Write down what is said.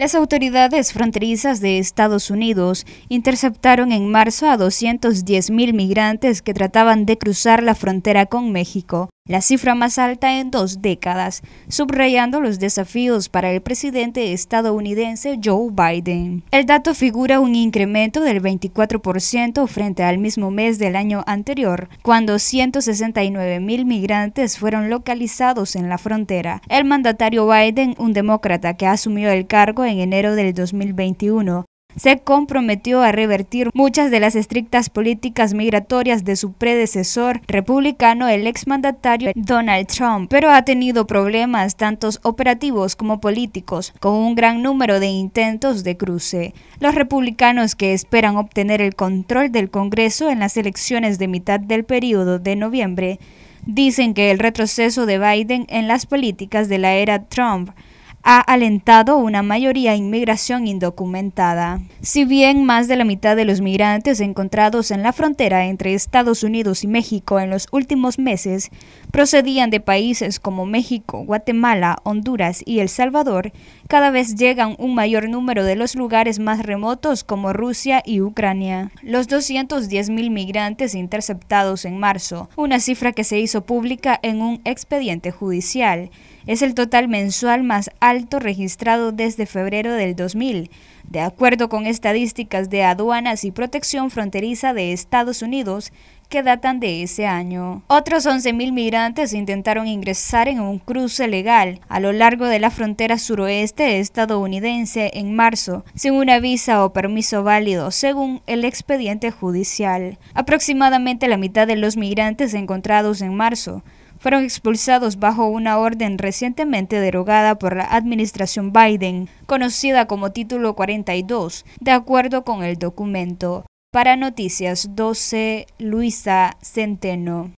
Las autoridades fronterizas de Estados Unidos interceptaron en marzo a 210.000 mil migrantes que trataban de cruzar la frontera con México la cifra más alta en dos décadas, subrayando los desafíos para el presidente estadounidense Joe Biden. El dato figura un incremento del 24% frente al mismo mes del año anterior, cuando 169 mil migrantes fueron localizados en la frontera. El mandatario Biden, un demócrata que asumió el cargo en enero del 2021, se comprometió a revertir muchas de las estrictas políticas migratorias de su predecesor republicano, el exmandatario Donald Trump, pero ha tenido problemas tanto operativos como políticos, con un gran número de intentos de cruce. Los republicanos que esperan obtener el control del Congreso en las elecciones de mitad del periodo de noviembre dicen que el retroceso de Biden en las políticas de la era Trump ha alentado una mayoría inmigración indocumentada. Si bien más de la mitad de los migrantes encontrados en la frontera entre Estados Unidos y México en los últimos meses procedían de países como México, Guatemala, Honduras y El Salvador, cada vez llegan un mayor número de los lugares más remotos como Rusia y Ucrania. Los 210.000 migrantes interceptados en marzo, una cifra que se hizo pública en un expediente judicial, es el total mensual más alto registrado desde febrero del 2000, de acuerdo con estadísticas de aduanas y protección fronteriza de Estados Unidos que datan de ese año. Otros 11.000 migrantes intentaron ingresar en un cruce legal a lo largo de la frontera suroeste estadounidense en marzo, sin una visa o permiso válido, según el expediente judicial. Aproximadamente la mitad de los migrantes encontrados en marzo fueron expulsados bajo una orden recientemente derogada por la administración Biden, conocida como Título 42, de acuerdo con el documento. Para Noticias 12, Luisa Centeno.